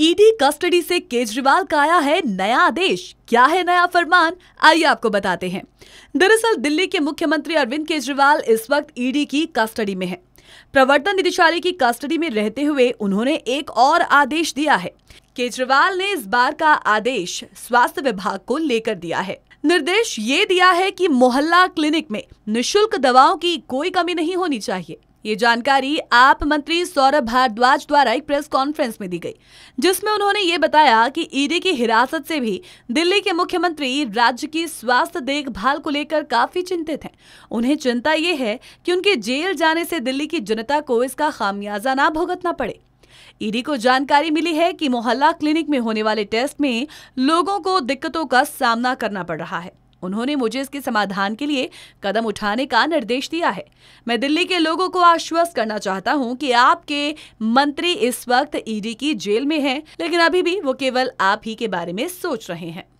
ED e custody से केजरीवाल का आया है नया आदेश क्या है नया फरमान आइए आपको बताते हैं दरअसल दिल्ली के मुख्यमंत्री अरविंद केजरीवाल इस वक्त ईडी e की कस्टडी में है प्रवर्तन निदेशालय की कस्टडी में रहते हुए उन्होंने एक और आदेश दिया है केजरीवाल ने इस बार का आदेश स्वास्थ्य विभाग को लेकर दिया है निर्देश ये दिया है कि मोहल्ला क्लिनिक में निशुल्क दवाओं की कोई कमी नहीं होनी चाहिए ये जानकारी आप मंत्री सौरभ भारद्वाज द्वारा एक प्रेस कॉन्फ्रेंस में दी गई जिसमें उन्होंने ये बताया कि ईडी की हिरासत से भी दिल्ली के मुख्यमंत्री राज्य की स्वास्थ्य देखभाल को लेकर काफी चिंतित हैं उन्हें चिंता ये है कि उनके जेल जाने से दिल्ली की जनता को इसका खामियाजा ना भुगतना पड़े ईडी को जानकारी मिली है कि मोहल्ला क्लिनिक में होने वाले टेस्ट में लोगों को दिक्कतों का सामना करना पड़ रहा है उन्होंने मुझे इसके समाधान के लिए कदम उठाने का निर्देश दिया है मैं दिल्ली के लोगों को आश्वस्त करना चाहता हूं कि आपके मंत्री इस वक्त ईडी की जेल में हैं, लेकिन अभी भी वो केवल आप ही के बारे में सोच रहे हैं